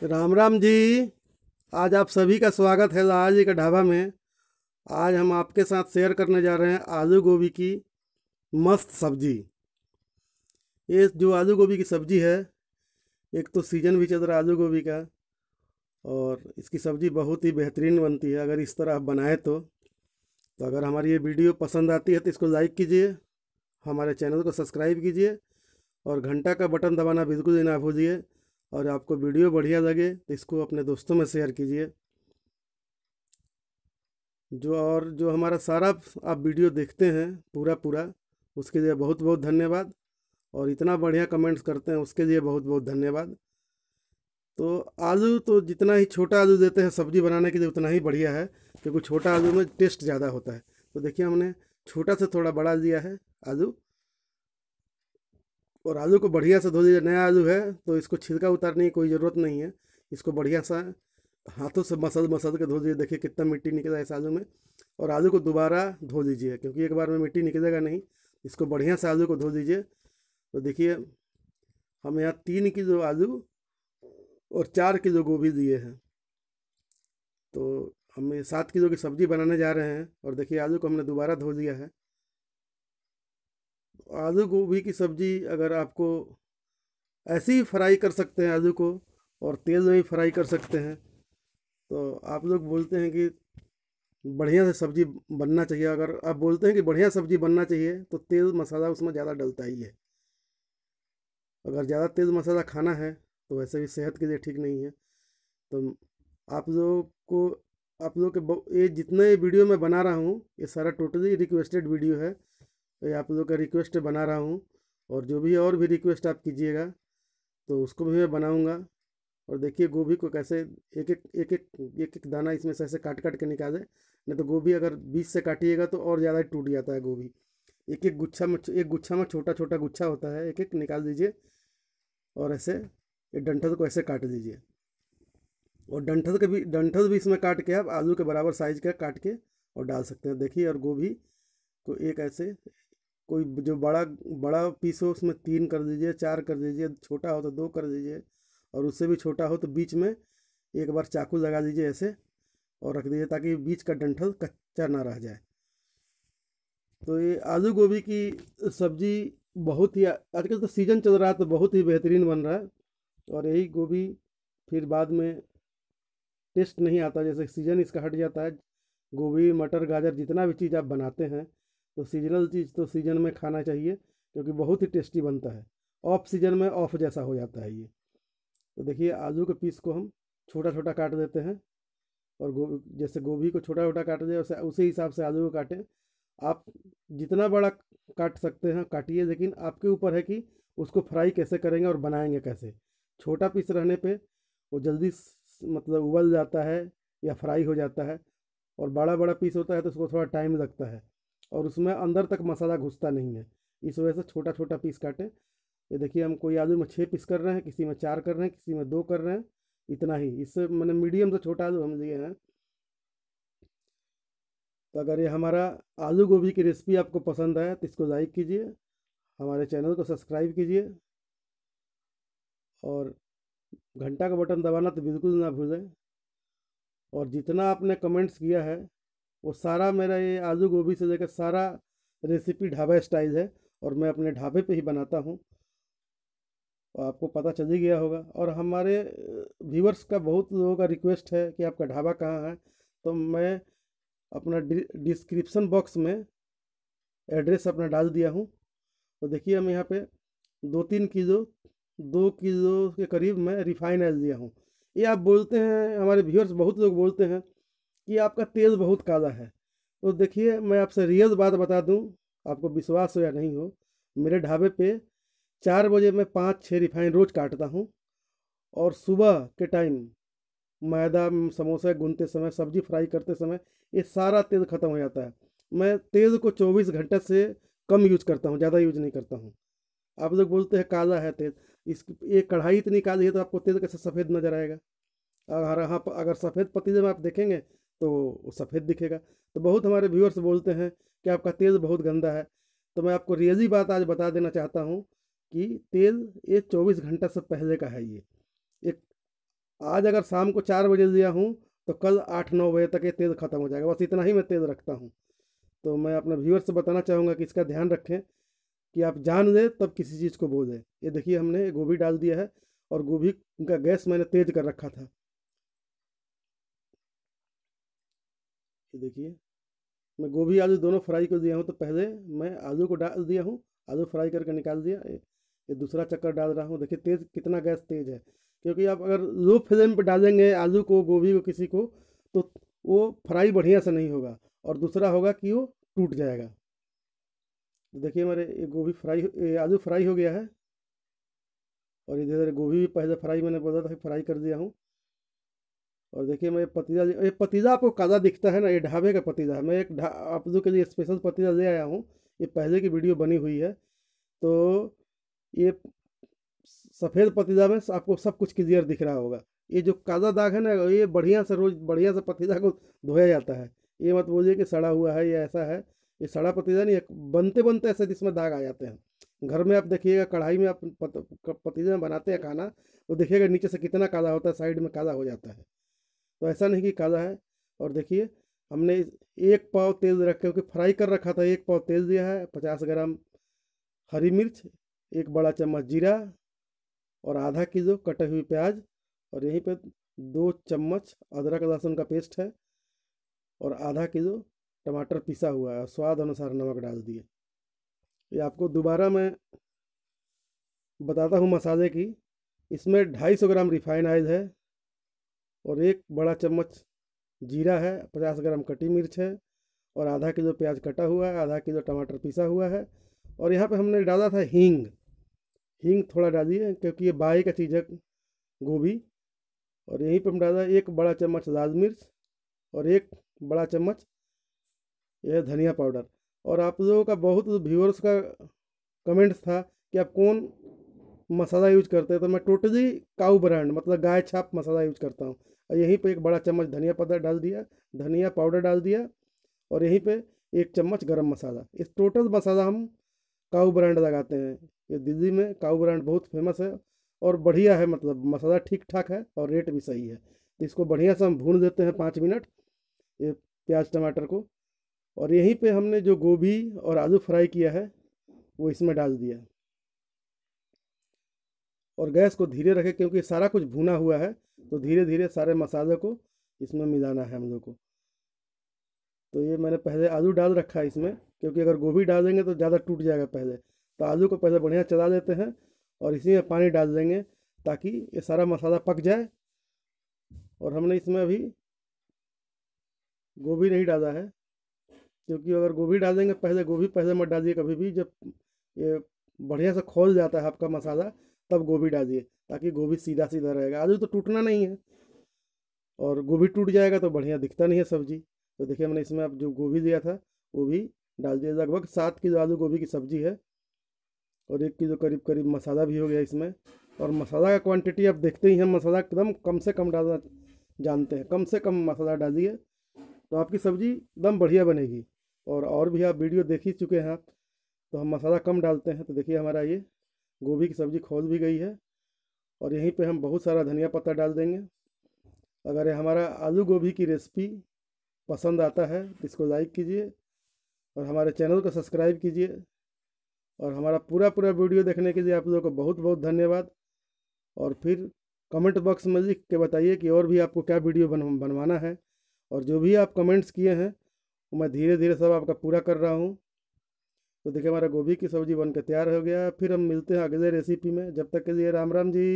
तो राम राम जी आज आप सभी का स्वागत है लाल जी का ढाबा में आज हम आपके साथ शेयर करने जा रहे हैं आलू गोभी की मस्त सब्जी ये जो आलू गोभी की सब्जी है एक तो सीजन भी चल रहा है आलू गोभी का और इसकी सब्ज़ी बहुत ही बेहतरीन बनती है अगर इस तरह आप बनाएं तो तो अगर हमारी ये वीडियो पसंद आती है तो इसको लाइक कीजिए हमारे चैनल को सब्सक्राइब कीजिए और घंटा का बटन दबाना बिल्कुल ही ना भूलिए और आपको वीडियो बढ़िया लगे तो इसको अपने दोस्तों में शेयर कीजिए जो और जो हमारा सारा आप वीडियो देखते हैं पूरा पूरा उसके लिए बहुत बहुत धन्यवाद और इतना बढ़िया कमेंट्स करते हैं उसके लिए बहुत बहुत धन्यवाद तो आलू तो जितना ही छोटा आलू देते हैं सब्ज़ी बनाने के लिए उतना ही बढ़िया है क्योंकि छोटा आलू में टेस्ट ज़्यादा होता है तो देखिए हमने छोटा से थोड़ा बड़ा लिया है आलू और आलू को बढ़िया से धो दीजिए नया आलू है तो इसको छिलका उतारने की कोई ज़रूरत नहीं है इसको बढ़िया सा हाथों से मसल मसल के धो दीजिए देखिए कितना मिट्टी निकला है इस आलू में और आलू को दोबारा धो दीजिए क्योंकि एक बार में मिट्टी निकलेगा नहीं इसको बढ़िया से आलू को धो दीजिए तो देखिए हम यहाँ तीन किलो आलू और चार किलो गोभी दिए हैं तो हम सात किलो की सब्ज़ी बनाने जा रहे हैं और देखिए आलू को हमने दोबारा धो दिया है आलू गोभी की सब्ज़ी अगर आपको ऐसे ही फ्राई कर सकते हैं आलू को और तेल में ही फ्राई कर सकते हैं तो आप लोग बोलते हैं कि बढ़िया से सब्ज़ी बनना चाहिए अगर आप बोलते हैं कि बढ़िया सब्ज़ी बनना चाहिए तो तेल मसाला उसमें ज़्यादा डलता ही है अगर ज़्यादा तेल मसाला खाना है तो वैसे भी सेहत के लिए ठीक नहीं है तो आप लोग को आप लोग के ये जितने वीडियो मैं बना रहा हूँ ये सारा टोटली रिक्वेस्टेड वीडियो है तो आप लोग का रिक्वेस्ट बना रहा हूँ और जो भी और भी रिक्वेस्ट आप कीजिएगा तो उसको भी मैं बनाऊँगा और देखिए गोभी को कैसे एक एक एक एक एक एक दाना इसमें से ऐसे काट काट के दें नहीं तो गोभी अगर बीच से काटिएगा तो और ज़्यादा ही टूट जाता है गोभी एक एक गुच्छा में एक गुच्छा में छोटा छोटा गुच्छा होता है एक एक निकाल दीजिए और ऐसे एक डंठल को ऐसे काट दीजिए और डंठल के भी डंठल भी इसमें काट के आप आलू के बराबर साइज का काट के और डाल सकते हैं देखिए और गोभी को एक ऐसे कोई जो बड़ा बड़ा पीस हो उसमें तीन कर दीजिए चार कर दीजिए छोटा हो तो दो कर दीजिए और उससे भी छोटा हो तो बीच में एक बार चाकू लगा दीजिए ऐसे और रख दीजिए ताकि बीच का डंठल कच्चा ना रह जाए तो ये आलू गोभी की सब्ज़ी बहुत ही आजकल तो सीज़न चल रहा है तो बहुत ही बेहतरीन बन रहा है और यही गोभी फिर बाद में टेस्ट नहीं आता जैसे सीज़न इसका हट जाता है गोभी मटर गाजर जितना भी चीज़ आप बनाते हैं तो सीजनल चीज़ तो सीजन में खाना चाहिए क्योंकि बहुत ही टेस्टी बनता है ऑफ सीजन में ऑफ जैसा हो जाता है ये तो देखिए आलू के पीस को हम छोटा छोटा काट देते हैं और गोभी जैसे गोभी को छोटा छोटा काट दें उसी हिसाब से आलू को काटें आप जितना बड़ा काट सकते हैं काटिए लेकिन आपके ऊपर है कि उसको फ्राई कैसे करेंगे और बनाएंगे कैसे छोटा पीस रहने पे वो जल्दी मतलब उबल जाता है या फ्राई हो जाता है और बड़ा बड़ा पीस होता है तो उसको थोड़ा टाइम लगता है और उसमें अंदर तक मसाला घुसता नहीं है इस वजह से छोटा छोटा पीस काटें ये देखिए हम कोई आलू में छः पीस कर रहे हैं किसी में चार कर रहे हैं किसी में दो कर रहे हैं इतना ही इससे मैंने मीडियम से छोटा आलू हम लिए हैं तो अगर ये हमारा आलू गोभी की रेसिपी आपको पसंद आए तो इसको लाइक कीजिए हमारे चैनल को सब्सक्राइब कीजिए और घंटा का बटन दबाना तो बिल्कुल ना भूलें और जितना आपने कमेंट्स किया है वो सारा मेरा ये आलू गोभी से लेकर सारा रेसिपी ढाबा स्टाइल है और मैं अपने ढाबे पे ही बनाता हूँ आपको पता चल ही गया होगा और हमारे व्यूवर्स का बहुत लोगों का रिक्वेस्ट है कि आपका ढाबा कहाँ है तो मैं अपना डिस्क्रिप्सन बॉक्स में एड्रेस अपना डाल दिया हूँ तो देखिए हम यहाँ पे दो तीन किलो दो किलो के करीब मैं रिफाइन ऑयल दिया हूँ ये आप बोलते हैं हमारे व्यूअर्स बहुत लोग बोलते हैं कि आपका तेज बहुत काला है तो देखिए मैं आपसे रियल बात बता दूं आपको विश्वास हो या नहीं हो मेरे ढाबे पे चार बजे मैं पाँच छः रिफाइन रोज़ काटता हूँ और सुबह के टाइम मैदा समोसे गूनते समय सब्जी फ्राई करते समय ये सारा तेल ख़त्म हो जाता है मैं तेल को चौबीस घंटे से कम यूज करता हूँ ज़्यादा यूज नहीं करता हूँ आप लोग बोलते हैं काला है तेल इस ये कढ़ाई इतनी काली है तो आपको तेल कैसे सफ़ेद नज़र आएगा अगर हाँ अगर सफ़ेद पतीले में आप देखेंगे तो सफ़ेद दिखेगा तो बहुत हमारे व्यूअर्स बोलते हैं कि आपका तेल बहुत गंदा है तो मैं आपको रियली बात आज बता देना चाहता हूँ कि तेल ये चौबीस घंटा से पहले का है ये एक आज अगर शाम को चार बजे लिया हूँ तो कल आठ नौ बजे तक ये तेल ख़त्म हो जाएगा बस इतना ही मैं तेल रखता हूँ तो मैं अपने व्यूअर्स से बताना चाहूँगा कि इसका ध्यान रखें कि आप जान लें तब किसी चीज़ को बोलें ये देखिए हमने गोभी डाल दिया है और गोभी का गैस मैंने तेज़ कर रखा था ये देखिए मैं गोभी आलू दोनों फ्राई कर दिया हूँ तो पहले मैं आलू को डाल दिया हूँ आलू फ्राई करके निकाल दिया ये दूसरा चक्कर डाल रहा हूँ देखिए तेज़ कितना गैस तेज़ है क्योंकि आप अगर लो फ्लेम पर डालेंगे आलू को गोभी को किसी को तो वो फ्राई बढ़िया से नहीं होगा और दूसरा होगा कि वो टूट जाएगा तो देखिए मेरे ये गोभी फ्राई आलू फ्राई हो गया है और इधर गोभी भी पहले फ्राई मैंने बोला था फ्राई कर दिया हूँ और देखिए मैं पतीजा ये पतीजा आपको कादा दिखता है ना ये ढाबे का पतीजा मैं एक आप लोग के लिए स्पेशल पतीजा ले आया हूँ ये पहले की वीडियो बनी हुई है तो ये सफ़ेद पतीजा में आपको सब कुछ क्लियर दिख रहा होगा ये जो काज़ा दाग है ना ये बढ़िया से रोज़ बढ़िया से पतीजा को धोया जाता है ये मत बोलिए कि सड़ा हुआ है या ऐसा है ये सड़ा पतीजा नहीं बनते बनते ऐसे जिसमें दाग आ जाते हैं घर में आप देखिएगा कढ़ाई में आप पतीजा में बनाते हैं खाना तो देखिएगा नीचे से कितना काला होता है साइड में काला हो जाता है तो ऐसा नहीं कि काला है और देखिए हमने एक पाव तेल रख क्योंकि फ्राई कर रखा था एक पाव तेल दिया है पचास ग्राम हरी मिर्च एक बड़ा चम्मच जीरा और आधा किलो कटे हुई प्याज और यहीं पे दो चम्मच अदरक लहसुन का पेस्ट है और आधा किलो टमाटर पिसा हुआ है स्वाद अनुसार नमक डाल दिए ये आपको दोबारा मैं बताता हूँ मसाले की इसमें ढाई सौ ग्राम रिफाइन आयल है और एक बड़ा चम्मच जीरा है पचास ग्राम कटी मिर्च है और आधा किलो प्याज कटा हुआ है आधा किलो टमाटर पिसा हुआ है और यहाँ पे हमने डाला था हींग हींग थोड़ा डालिए क्योंकि ये बाई का चीज़ है गोभी और यहीं पे हम डाला एक बड़ा चम्मच लाल मिर्च और एक बड़ा चम्मच यह धनिया पाउडर और आप लोगों का बहुत व्यूअर्स का कमेंट्स था कि आप कौन मसाला यूज करते हैं तो मैं टोटली काऊ ब्रांड मतलब गाय छाप मसाला यूज करता हूँ और यहीं पे एक बड़ा चम्मच धनिया पत्ता डाल दिया धनिया पाउडर डाल दिया और यहीं पे एक चम्मच गरम मसाला इस टोटल मसाला हम काऊ ब्रांड लगाते हैं ये दिल्ली में काऊ ब्रांड बहुत फेमस है और बढ़िया है मतलब मसाला ठीक ठाक है और रेट भी सही है तो इसको बढ़िया से हम भून देते हैं पाँच मिनट ये प्याज टमाटर को और यहीं पे हमने जो गोभी और आलू फ्राई किया है वो इसमें डाल दिया और गैस को धीरे रखें क्योंकि सारा कुछ भुना हुआ है तो धीरे धीरे सारे मसाले को इसमें मिलाना है हम लोग को तो ये मैंने पहले आलू डाल रखा है इसमें क्योंकि अगर गोभी डाल देंगे तो ज़्यादा टूट जाएगा पहले तो आलू को पहले बढ़िया चला देते हैं और इसी में पानी डाल देंगे ताकि ये सारा मसाला पक जाए और हमने इसमें अभी गोभी नहीं डाला है क्योंकि अगर गोभी डालेंगे पहले गोभी पहले मत डालिए कभी भी जब ये बढ़िया से खोल जाता है आपका मसाला तब गोभी डालिए ताकि गोभी सीधा सीधा रहेगा आलू तो टूटना नहीं है और गोभी टूट जाएगा तो बढ़िया दिखता नहीं है सब्जी तो देखिए मैंने इसमें अब जो गोभी दिया था वो भी डाल दिया लगभग सात किलो आलू गोभी की सब्जी है और एक किलो करीब करीब मसाला भी हो गया इसमें और मसाला का क्वांटिटी आप देखते ही हैं मसाला एकदम कम से कम डालना जानते हैं कम से कम मसाला डालिए तो आपकी सब्ज़ी एकदम बढ़िया बनेगी और और भी आप वीडियो देख ही चुके हैं आप तो हम मसाला कम डालते हैं तो देखिए हमारा ये गोभी की सब्ज़ी खोल भी गई है और यहीं पे हम बहुत सारा धनिया पत्ता डाल देंगे अगर हमारा आलू गोभी की रेसिपी पसंद आता है तो इसको लाइक कीजिए और हमारे चैनल को सब्सक्राइब कीजिए और हमारा पूरा पूरा वीडियो देखने के लिए आप लोगों को बहुत बहुत धन्यवाद और फिर कमेंट बॉक्स में लिख के बताइए कि और भी आपको क्या वीडियो बन बनवाना है और जो भी आप कमेंट्स किए हैं मैं धीरे धीरे सब आपका पूरा कर रहा हूँ तो देखिए हमारा गोभी की सब्जी बनकर तैयार हो गया फिर हम मिलते हैं अगले रेसिपी में जब तक के लिए राम राम जी